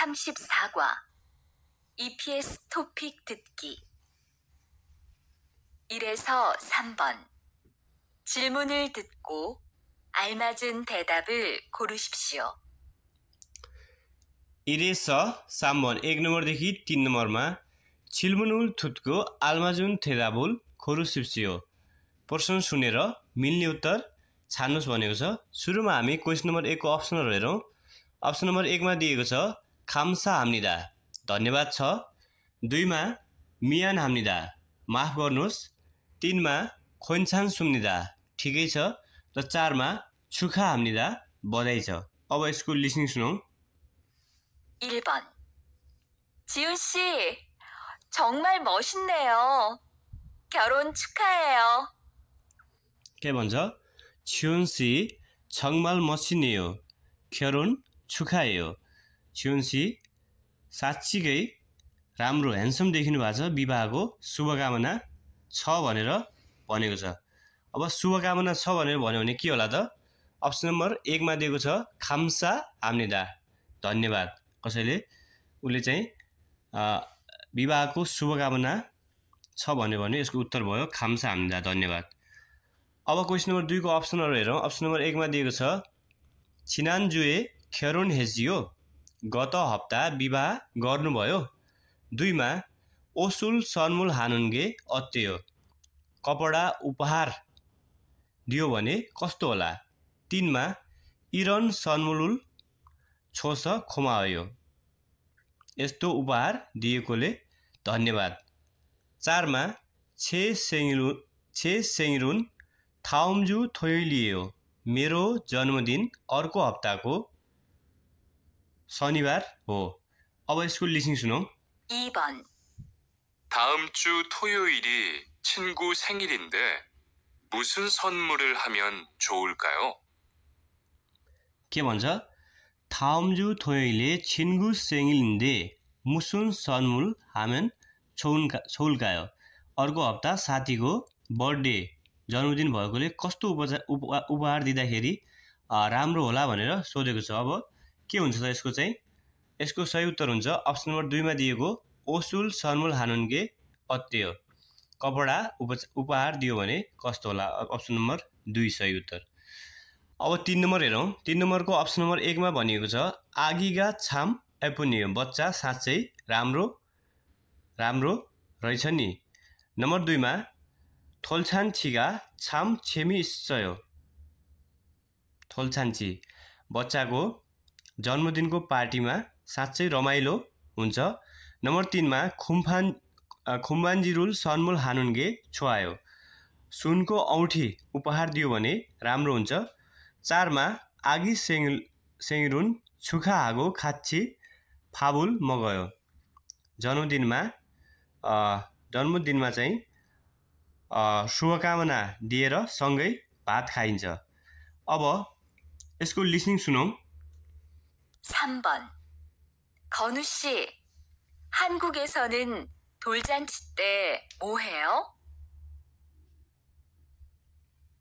34과 EPS 토픽 듣기 1에서 3번 질문을 듣고 알맞은 대답을 고르십시오. 1에서 3번 1নম্বরदेखि 3নম্বरमा 질문을 듣고 알맞은 대답을 고르십시오. प्रश्न सुनेर मिल्ने उत्तर छान्नुहोस् भनेको छ सुरुमा हामी क्वेसन नम्बर एकको अप्सनहरू हेरौँ अप्सन नम्बर एकमा दिएको छ 감사합니다. धन्यवाद छ दुईमा मियानहाम्निदा माफ गर्नुहोस् तिनमा खोन्छान सुम्निदा ठिकै छ र चारमा छुखा हाम्निदा बधाई छ अब यसको लिसनिङ सुनौँ 1번 지훈 씨 정말 멋있네요. 결혼 축하해요. 게 먼저 지훈 씨 정말 멋있네요. 결혼 축하해요. छेउन्सी साँच्चीकै राम्रो ह्यान्डसम देखिनु भएको छ विवाहको शुभकामना छ भनेर भनेको छ अब शुभकामना छ भनेर भन्यो भने के होला त अप्सन नम्बर एकमा दिएको छ खाम्सा आम्नेदा धन्यवाद कसैले उसले चाहिँ विवाहको शुभकामना छ भन्यो भने यसको उत्तर भयो खाम्सा आम्नेदा धन्यवाद अब क्वेसन नम्बर दुईको अप्सनहरू हेरौँ अप्सन नम्बर एकमा दिएको छ छिनान जुए खेरोन हेजियो गत हप्ता विवाह गर्नुभयो दुईमा ओसुल सनमुल हानुन्गे अत्ययो कपडा उपहार दियो भने कस्तो होला तिनमा इरन सन्मुलुल छोस खोमायो यस्तो उपहार दिएकोले धन्यवाद चारमा छे सेङ्रु छे सेङ्रुन थाउम्जु थोइलियो मेरो जन्मदिन अर्को हप्ताको शनिबार हो अब यसको लिसिङ सुनौ 2번, 다음 주 토요일이 친구 생일인데 무슨 선물을 하면 के भन्छ थाम्जु थोइले छिनगु सेङ्गिलिन्दे मुसुन सनमुल हामियन छौनका अर्को हप्ता साथीको बर्थडे जन्मदिन भएकोले कस्तो उपचार उपहार दिँदाखेरि राम्रो होला भनेर सोधेको छ अब के हुन्छ त यसको चाहिँ यसको सही उत्तर हुन्छ अप्सन नम्बर दुईमा दिएको ओसुल सर्मुल हानुनगे अत्यय कपडा उप उपहार दियो भने कस्तो होला अप्सन नम्बर दुई सही उत्तर अब तिन नम्बर हेरौँ तिन नम्बरको अप्सन नम्बर एकमा भनिएको छ आगिगा छाम एपुनियो बच्चा साँच्चै राम्रो राम्रो रहेछ नि नम्बर दुईमा थोल्छान छिगा छाम छेमी इच्छयो थोल्छान्ची बच्चाको जन्मदिनको पार्टीमा साँच्चै रमाइलो हुन्छ नम्बर तिनमा खुम्फान रुल सनमुल हानुन्गे छुवायो सुनको औँठी उपहार दियो भने राम्रो हुन्छ चारमा आगी सेङ सेङरुन छुखा हागो खाच्छी फाबुल मगयो जन्मदिनमा जन्मदिनमा चाहिँ शुभकामना दिएर सँगै भात खाइन्छ अब यसको लिसनिङ सुनौँ 3번. 건우 씨, 한국에서는 돌잔치 때 뭐 해요?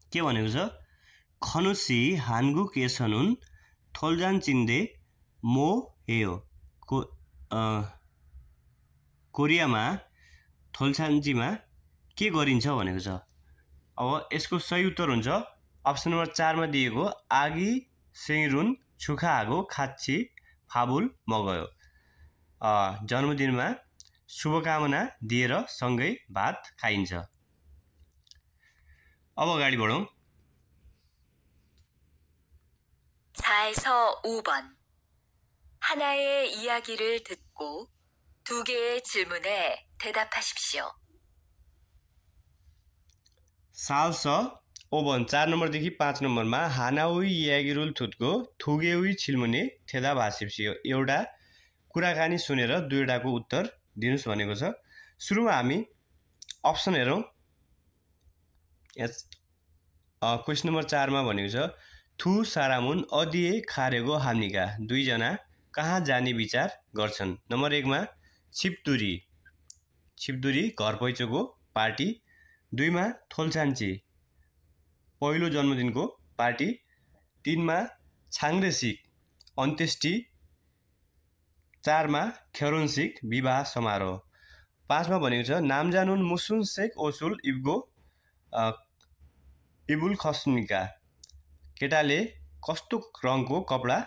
के भनेको खनुसी हानगु केसनुन थोलजान चिन्दे मो हेयो को कोरियामा थोलसान्जीमा के गरिन्छ भनेको छ अब यसको सही उत्तर हुन्छ अप्सन नम्बर चारमा दिएको आगी सेरुन सुखा하고 같이 밥을 먹어요. 어, जन्मदिनमा शुभकामना दिएर सँगै भात खाइन्छ अब अगाडि बढौँ 4에서 5번 하나의 이야기를 듣고 두 개의 질문에 대답하십시오. 4에서 ओभन चार नम्बरदेखि पाँच नम्बरमा हानाउई यागिरुल थुत्को थुगेउई छिल्मुने थेदा भाषिप्सियो एउटा कुराकानी सुनेर दुईवटाको उत्तर दिनुहोस् भनेको छ सुरुमा हामी अप्सन हेरौँ यस क्वेसन नम्बर चारमा भनेको छ थु सारामुन अदिए खारेको हामीका दुईजना कहाँ जाने विचार गर्छन् नम्बर एकमा छिपदुरी छिपदुरी घर पैँचोको पार्टी दुईमा थोल्छान्ची पहिलो जन्मदिनको पार्टी तिनमा छाङ्रे सिख अन्त्येष्टि चारमा खेरोन सिख विवाह समारोह पाँचमा भनेको छ नामजानुन मुसुन सेक ओसुल इब्गो इबुल खस्मिका केटाले कस्तो रङको कपडा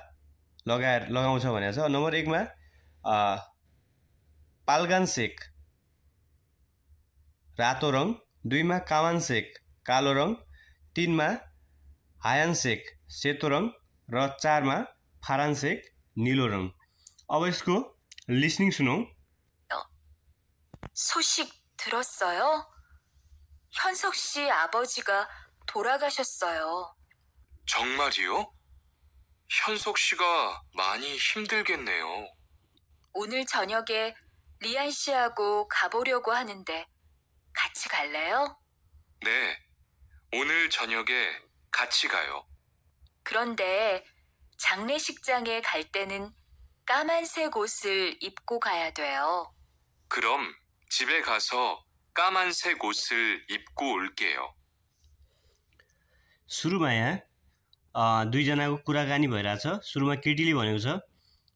लगाएर लगाउँछ भनेको छ नम्बर एकमा पालगान सेक रातो रङ दुईमा कामान सेक कालो रङ तिनमा आयानसेक सेतो रङ र चारमा फारान्सेक निलो रङ अब यसको लिसनिङ सुनौ 소식 들었어요? 현석 씨 아버지가 돌아가셨어요. 정말이요? 현석 씨가 많이 힘들겠네요. 오늘 저녁에 리안 씨하고 가보려고 하는데 같이 갈래요? 네, 오늘 저녁에 같이 가요. 그런데 장례식장에 갈 때는 까만색 옷을 입고 가야 돼요. 그럼 집에 가서 까만색 옷을 입고 올게요. सुरुमा यहाँ अ, दुईजनाको कुराकानी भइरहेछ सुरुमा केटीले भनेको छ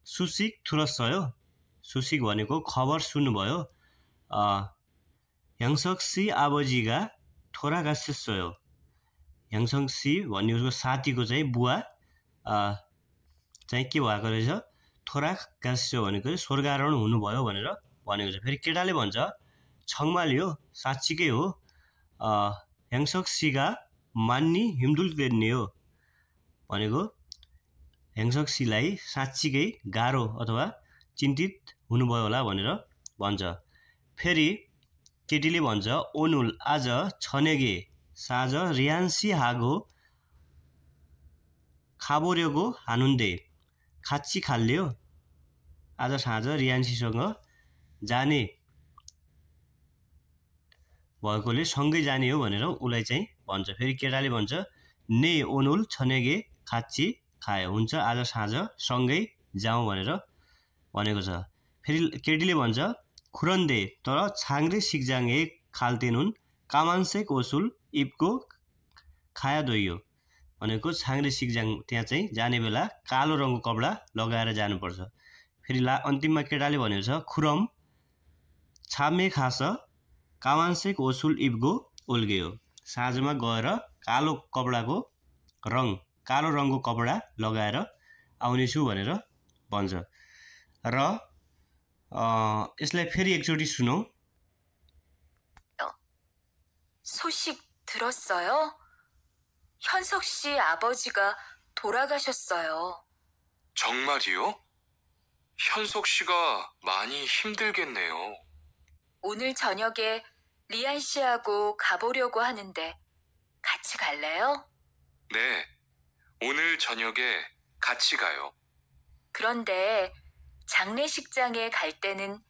सुसिक थुरस्सयो सुसिक भनेको खबर सुन्नुभयो ह्याङसक्सी आबजीगा थोरागासेस्सयो ह्याङसङ सी भन्ने उसको साथीको चाहिँ बुवा चाहिँ के भएको रहेछ थोरा काँसियो भनेको चाहिँ स्वर्गारोहण हुनुभयो भनेर भनेको छ फेरि केटाले भन्छ छङमाली हो साँच्चीकै हो ह्याङसक सीका मान्नी हिमदुल तेर्ने हो भनेको ह्याङसक सीलाई साँच्चीकै गाह्रो अथवा चिन्तित हुनुभयो होला भनेर भन्छ फेरि केटीले भन्छ ओनुल आज छनेगे साझ रियान्सी हागो खाबोर्योगो हानुन्दे खाची खाल्यो आज साँझ रियान्सीसँग जाने भएकोले सँगै जाने हो भनेर उसलाई चाहिँ भन्छ फेरि केटाले भन्छ ने ओनुल छनेगे खाच्ची खायो हुन्छ आज साँझ सँगै जाउँ भनेर भनेको छ फेरि केटीले भन्छ खुरन्दे तर छाङ्रे सिक्जाङ खाल्तेन हुन् कामान्से कोसुल इपको खाया दोइयो भनेको छाङ्रे सिक्जाङ त्यहाँ चाहिँ जाने बेला कालो रङको कपडा लगाएर जानुपर्छ फेरि ला अन्तिममा केटाले भनेको छ खुरम छामे खास कावान्सेक ओसुल ओल्गे ओल्गेयो साँझमा गएर कालो कपडाको रङ कालो रङको कपडा लगाएर आउनेछु भनेर भन्छ र यसलाई फेरि एकचोटि सुनौ 소식 들었어요? 현석 씨 아버지가 돌아가셨어요. 정말이요? 현석 씨가 많이 힘들겠네요. 오늘 저녁에 리안 씨하고 가보려고 하는데 같이 갈래요? 네. 오늘 저녁에 같이 가요. 그런데 장례식장에 갈 때는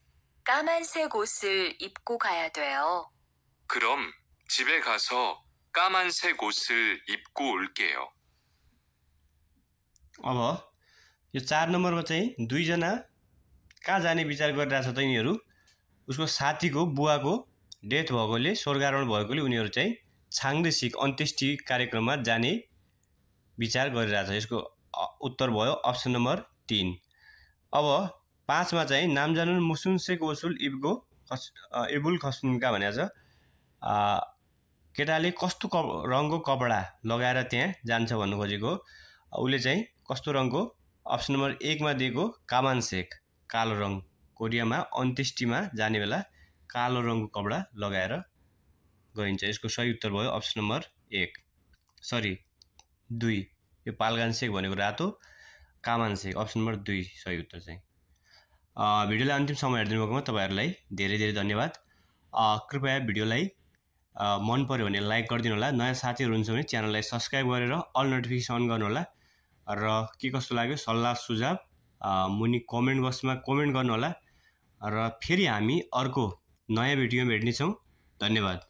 까만색 옷을 입고 가야 돼요. 그럼 집에 가서 까만색 옷을 입고 올게요. अब यो चार नम्बरमा चाहिँ दुईजना कहाँ जाने विचार गरिरहेछ त यिनीहरू उसको साथीको बुवाको डेथ भएकोले स्वर्गारोहण भएकोले उनीहरू चाहिँ छाङ्दे अन्त्येष्टि कार्यक्रममा जाने विचार गरिरहेछ यसको उत्तर भयो अप्सन नम्बर तिन अब पाँचमा चाहिँ नामजानुन मुसुन सेख वसुल इब्गो खस इबुल खसुनका भनेको छ केटाले कस्तो क रङको कपडा लगाएर त्यहाँ जान्छ भन्नु खोजेको उसले चाहिँ कस्तो रङको अप्सन नम्बर एकमा दिएको कामान सेक कालो रङ कोरियामा अन्त्येष्टिमा जाने बेला कालो रङको कपडा लगाएर गरिन्छ यसको सही उत्तर भयो अप्सन नम्बर एक सरी दुई यो पालगान सेक भनेको रातो कामान सेक अप्सन नम्बर दुई सही उत्तर चाहिँ भिडियोलाई अन्तिम समय हेरिदिनु भएकोमा तपाईँहरूलाई धेरै धेरै धन्यवाद कृपया भिडियोलाई मन पऱ्यो भने लाइक गरिदिनु होला नयाँ साथीहरू हुन्छ भने च्यानललाई सब्सक्राइब गरेर अल नोटिफिकेसन अन गर्नुहोला र के कस्तो लाग्यो सल्लाह सुझाव मुनि कमेन्ट बक्समा कमेन्ट गर्नुहोला र फेरि हामी अर्को नयाँ भिडियोमा भेट्नेछौँ धन्यवाद